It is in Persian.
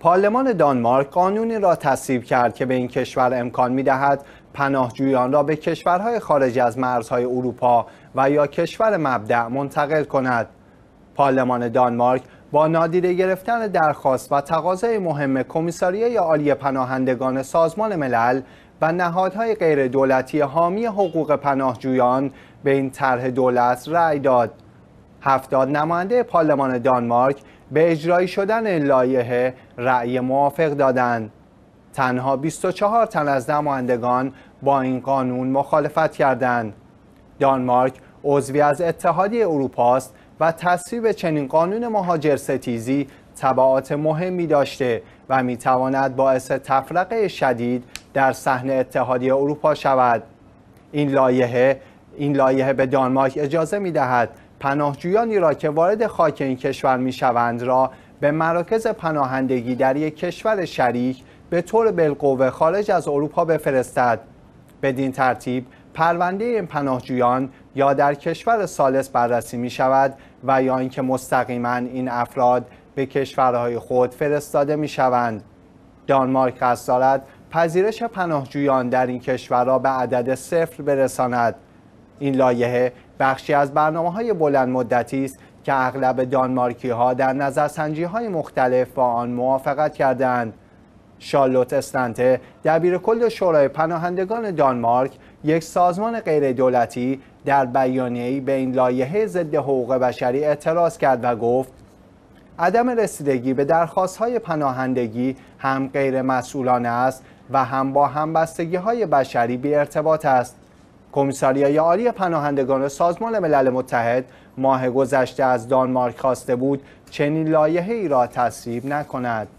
پارلمان دانمارک قانونی را تصویب کرد که به این کشور امکان می دهد پناهجویان را به کشورهای خارج از مرزهای اروپا و یا کشور مبدع منتقل کند. پارلمان دانمارک با نادیده گرفتن درخواست و تقاضای مهم کمیساریه عالی پناهندگان سازمان ملل و نهادهای غیر دولتی حامی حقوق پناهجویان به این طرح دولت رأی داد. هفتاد نماینده پارلمان دانمارک به اجرایی شدن لایحه رأی موافق دادند. تنها 24 تن از نمایندگان با این قانون مخالفت کردند. دانمارک عضوی از اتحادیه اروپا است و تصویب چنین قانون مهاجر ستیزی تبعات مهمی داشته و میتواند باعث تفرقه شدید در صحنه اتحادیه اروپا شود. این لایحه این لایحه به دانمارک اجازه می دهد پناهجویانی را که وارد خاک این کشور می شوند را به مراکز پناهندگی در یک کشور شریک به طور بالقوه خارج از اروپا بفرستد بدین ترتیب پرونده این پناهجویان یا در کشور سالس بررسی می شود و یا اینکه مستقیما این افراد به کشورهای خود فرستاده می شوند دانمارک قصد دارد پذیرش پناهجویان در این کشور را به عدد صفر برساند این لایحه بخشی از برنامه های بلند مدتی است که اغلب دانمارکی ها در نظرسنجی های مختلف با آن موافقت کردند. شالوت استنته دبیر کل شورای پناهندگان دانمارک یک سازمان غیر دولتی در بیانیه‌ای به این لایحه ضد حقوق بشری اعتراض کرد و گفت عدم رسیدگی به درخواست‌های پناهندگی هم غیر مسئولانه است و هم با همبستگی های بشری بی ارتباط است کمیساریای عالی پناهندگان سازمان ملل متحد ماه گذشته از دانمارک خواسته بود چنین لایحه‌ای را تصویب نکند.